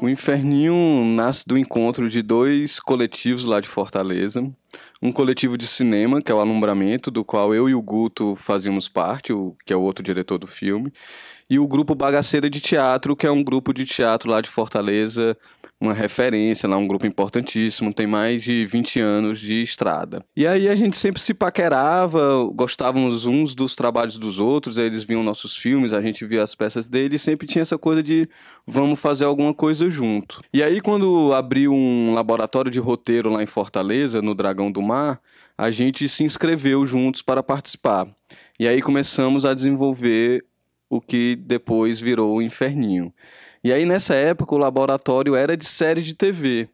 O Inferninho nasce do encontro de dois coletivos lá de Fortaleza. Um coletivo de cinema, que é o Alumbramento, do qual eu e o Guto fazíamos parte, o, que é o outro diretor do filme. E o grupo Bagaceira de Teatro, que é um grupo de teatro lá de Fortaleza, uma referência lá, um grupo importantíssimo, tem mais de 20 anos de estrada. E aí a gente sempre se paquerava, gostávamos uns dos trabalhos dos outros, eles viam nossos filmes, a gente via as peças dele, e sempre tinha essa coisa de vamos fazer alguma coisa junto. E aí quando abriu um laboratório de roteiro lá em Fortaleza, no Dragão do Mar, a gente se inscreveu juntos para participar. E aí começamos a desenvolver o que depois virou o Inferninho. E aí, nessa época, o laboratório era de série de TV.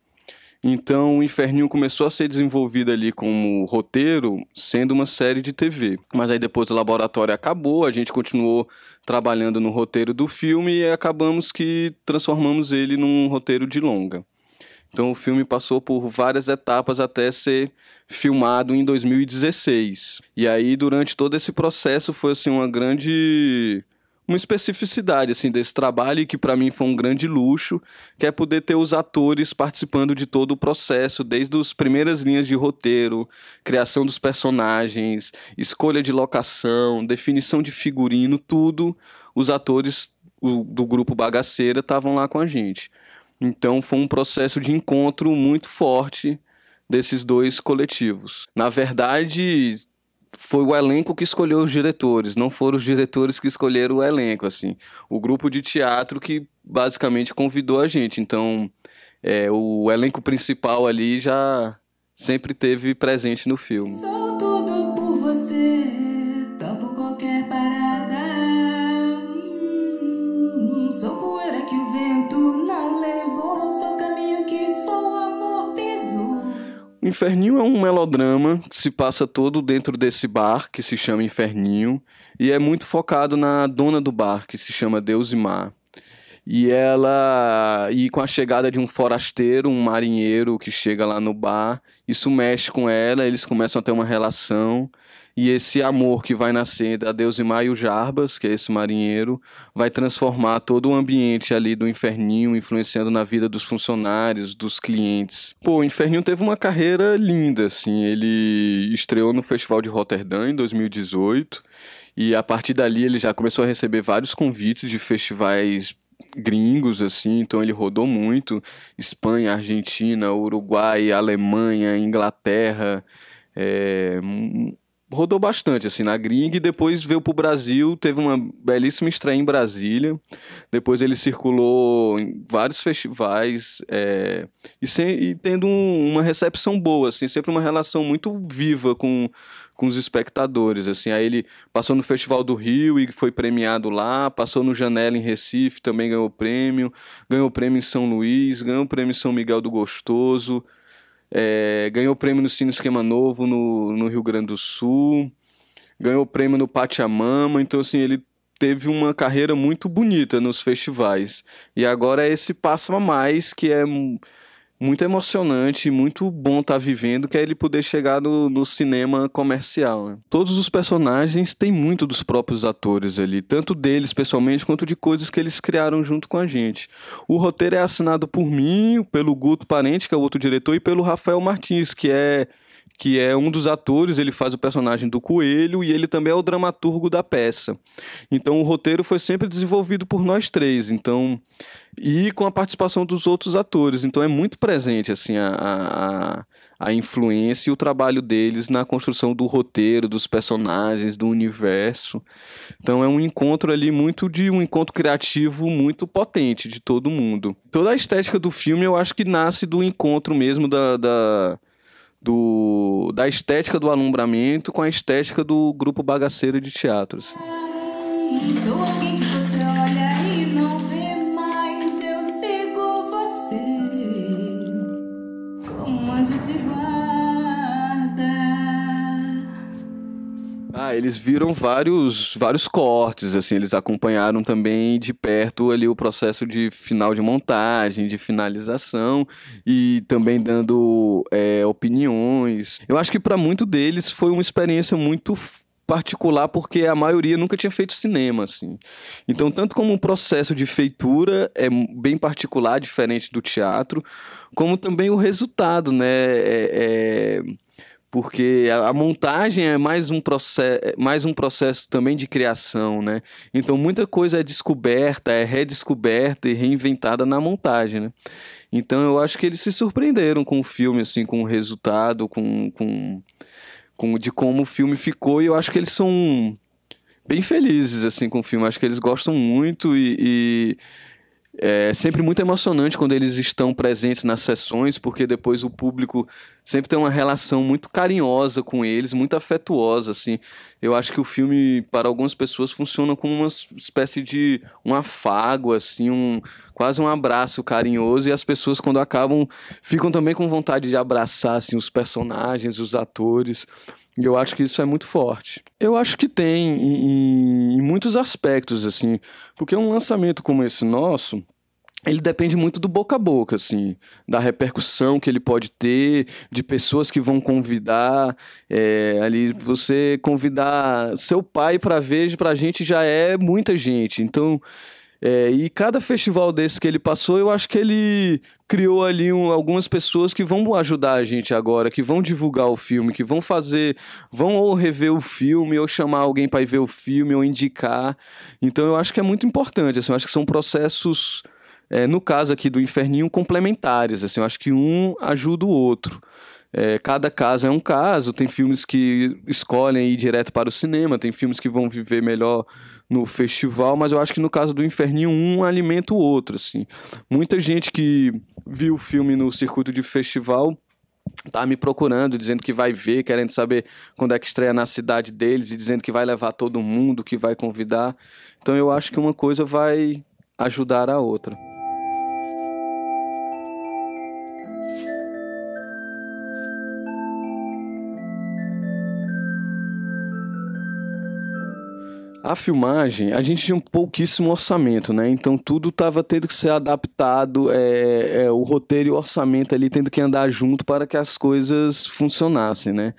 Então, o Inferninho começou a ser desenvolvido ali como roteiro, sendo uma série de TV. Mas aí depois o laboratório acabou, a gente continuou trabalhando no roteiro do filme e acabamos que transformamos ele num roteiro de longa. Então, o filme passou por várias etapas até ser filmado em 2016. E aí, durante todo esse processo, foi assim uma grande uma especificidade assim desse trabalho que para mim foi um grande luxo, que é poder ter os atores participando de todo o processo, desde as primeiras linhas de roteiro, criação dos personagens, escolha de locação, definição de figurino, tudo, os atores do grupo Bagaceira estavam lá com a gente. Então foi um processo de encontro muito forte desses dois coletivos. Na verdade, foi o elenco que escolheu os diretores, não foram os diretores que escolheram o elenco, assim. O grupo de teatro que basicamente convidou a gente. Então, é, o elenco principal ali já sempre teve presente no filme. Solto. Inferninho é um melodrama que se passa todo dentro desse bar que se chama Inferninho e é muito focado na dona do bar que se chama Deus e Mar. E ela. E com a chegada de um forasteiro, um marinheiro que chega lá no bar, isso mexe com ela, eles começam a ter uma relação. E esse amor que vai nascer da Deus e Maio Jarbas, que é esse marinheiro, vai transformar todo o ambiente ali do Inferninho, influenciando na vida dos funcionários, dos clientes. Pô, o Inferninho teve uma carreira linda, assim. Ele estreou no Festival de Rotterdam em 2018. E a partir dali ele já começou a receber vários convites de festivais gringos, assim, então ele rodou muito. Espanha, Argentina, Uruguai, Alemanha, Inglaterra. É, rodou bastante, assim, na gringa e depois veio pro Brasil, teve uma belíssima estreia em Brasília, depois ele circulou em vários festivais é, e, sem, e, tendo um, uma recepção boa, assim, sempre uma relação muito viva com, com os espectadores, assim, aí ele passou no Festival do Rio e foi premiado lá, passou no Janela em Recife, também ganhou prêmio, ganhou prêmio em São Luís, ganhou prêmio em São Miguel do Gostoso, é, ganhou prêmio no Cine Esquema Novo no, no Rio Grande do Sul, ganhou prêmio no Pachamama, então assim, ele teve uma carreira muito bonita nos festivais. E agora é esse passo a mais que é muito emocionante, muito bom estar tá vivendo, que é ele poder chegar no, no cinema comercial. Né? Todos os personagens têm muito dos próprios atores ali, tanto deles pessoalmente quanto de coisas que eles criaram junto com a gente. O roteiro é assinado por mim, pelo Guto Parente, que é o outro diretor, e pelo Rafael Martins, que é que é um dos atores, ele faz o personagem do Coelho e ele também é o dramaturgo da peça. Então o roteiro foi sempre desenvolvido por nós três, então e com a participação dos outros atores. Então é muito presente assim a, a, a influência e o trabalho deles na construção do roteiro, dos personagens, do universo. Então é um encontro ali muito de um encontro criativo muito potente de todo mundo. Toda a estética do filme eu acho que nasce do encontro mesmo da, da do, da estética do alumbramento com a estética do grupo bagaceiro de teatro. Assim. Sou alguém que você eles viram vários, vários cortes, assim, eles acompanharam também de perto ali o processo de final de montagem, de finalização e também dando é, opiniões. Eu acho que para muito deles foi uma experiência muito particular porque a maioria nunca tinha feito cinema, assim. Então, tanto como o processo de feitura é bem particular, diferente do teatro, como também o resultado, né? É, é porque a, montagem é mais um, process, é mais um processo também de criação, né? Então muita coisa é descoberta, é redescoberta e reinventada na montagem, né? Então eu acho que eles se surpreenderam com o filme, assim, com o resultado, com, com, com de como o filme ficou, e eu acho que eles são bem felizes, assim, com o filme. Acho que eles gostam muito e, e... É sempre muito emocionante quando eles estão presentes nas sessões, porque depois o público sempre tem uma relação muito carinhosa com eles, muito afetuosa, assim. Eu acho que o filme, para algumas pessoas, funciona como uma espécie de um afago, assim, um, quase um abraço carinhoso. E as pessoas, quando acabam, ficam também com vontade de abraçar, assim, os personagens, os atores. E eu acho que isso é muito forte. Eu acho que tem em, em, em muitos aspectos, assim, porque um lançamento como esse nosso ele depende muito do boca a boca, assim, da repercussão que ele pode ter, de pessoas que vão convidar. É, ali, você convidar seu pai para ver, para a gente já é muita gente. Então, é, e cada festival desse que ele passou, eu acho que ele criou ali um, algumas pessoas que vão ajudar a gente agora, que vão divulgar o filme, que vão fazer, vão ou rever o filme, ou chamar alguém para ver o filme, ou indicar. Então eu acho que é muito importante. Assim, eu acho que são processos é, no caso aqui do inferninho, complementares. Assim, eu acho que um ajuda o outro. É, cada caso é um caso. Tem filmes que escolhem ir direto para o cinema, tem filmes que vão viver melhor no festival, mas eu acho que no caso do Inferninho, um alimenta o outro. Assim. Muita gente que viu o filme no circuito de festival tá me procurando, dizendo que vai ver, querendo saber quando é que estreia na cidade deles e dizendo que vai levar todo mundo, que vai convidar. Então eu acho que uma coisa vai ajudar a outra. A filmagem, a gente tinha um pouquíssimo orçamento, né? Então tudo estava tendo que ser adaptado, é, é, o roteiro e o orçamento ali tendo que andar junto para que as coisas funcionassem, né?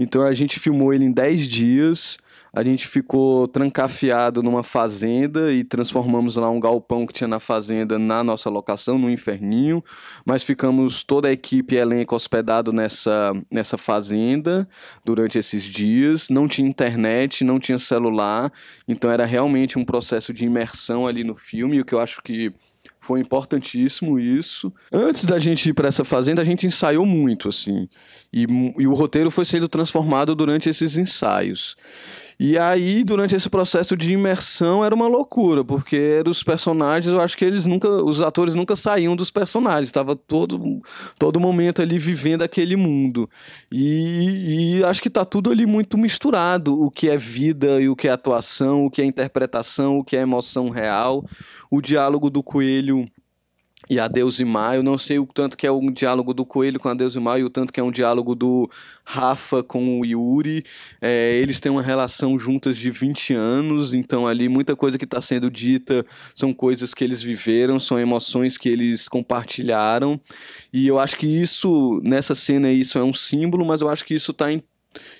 Então a gente filmou ele em 10 dias, a gente ficou trancafiado numa fazenda e transformamos lá um galpão que tinha na fazenda na nossa locação, no inferninho. Mas ficamos toda a equipe e elenco hospedado nessa, nessa fazenda durante esses dias. Não tinha internet, não tinha celular, então era realmente um processo de imersão ali no filme, o que eu acho que foi importantíssimo isso. Antes da gente ir para essa fazenda, a gente ensaiou muito, assim. E, e o roteiro foi sendo transformado durante esses ensaios. E aí, durante esse processo de imersão, era uma loucura, porque os personagens, eu acho que eles nunca, os atores nunca saíam dos personagens, estava todo, todo momento ali vivendo aquele mundo. E, e acho que está tudo ali muito misturado: o que é vida e o que é atuação, o que é interpretação, o que é emoção real. O diálogo do coelho e a Deus e Maio, Eu não sei o tanto que é um diálogo do Coelho com a Deus e Maio, e o tanto que é um diálogo do Rafa com o Yuri. É, eles têm uma relação juntas de 20 anos, então ali muita coisa que está sendo dita são coisas que eles viveram, são emoções que eles compartilharam. E eu acho que isso, nessa cena, isso é um símbolo, mas eu acho que isso está em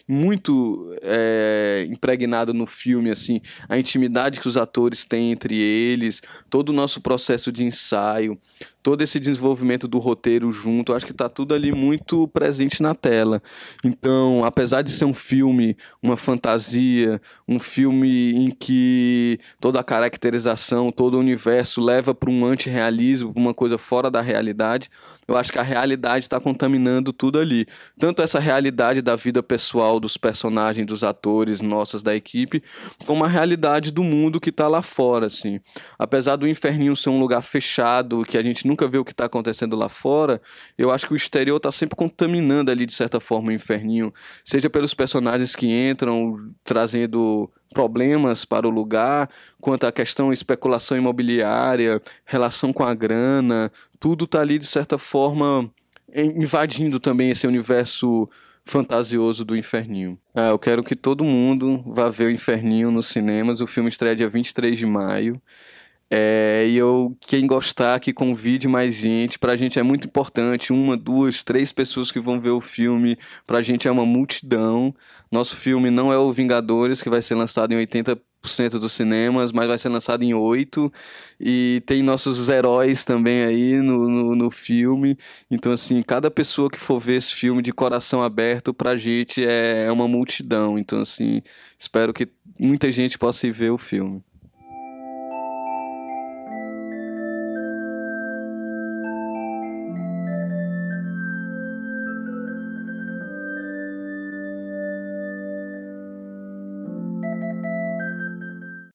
muito é, impregnado no filme, assim, a intimidade que os atores têm entre eles, todo o nosso processo de ensaio, todo esse desenvolvimento do roteiro junto, acho que está tudo ali muito presente na tela. Então, apesar de ser um filme, uma fantasia, um filme em que toda a caracterização, todo o universo leva para um antirrealismo, uma coisa fora da realidade, eu acho que a realidade está contaminando tudo ali. Tanto essa realidade da vida pessoal dos personagens, dos atores, nossas da equipe, como a realidade do mundo que está lá fora, assim. Apesar do Inferninho ser um lugar fechado, que a gente não nunca vê o que está acontecendo lá fora, eu acho que o exterior está sempre contaminando ali, de certa forma, o inferninho. Seja pelos personagens que entram, trazendo problemas para o lugar, quanto à questão especulação imobiliária, relação com a grana, tudo está ali, de certa forma, invadindo também esse universo fantasioso do Inferninho. Ah, eu quero que todo mundo vá ver o Inferninho nos cinemas. O filme estreia dia 23 de maio. É, e eu, quem gostar, que convide mais gente. Pra gente é muito importante. Uma, duas, três pessoas que vão ver o filme. Pra gente é uma multidão. Nosso filme não é o Vingadores, que vai ser lançado em 80 cento dos cinemas, mas vai ser lançado em oito e tem nossos heróis também aí no, no, no, filme. Então, assim, cada pessoa que for ver esse filme de coração aberto pra gente é, é uma multidão. Então, assim, espero que muita gente possa ir ver o filme.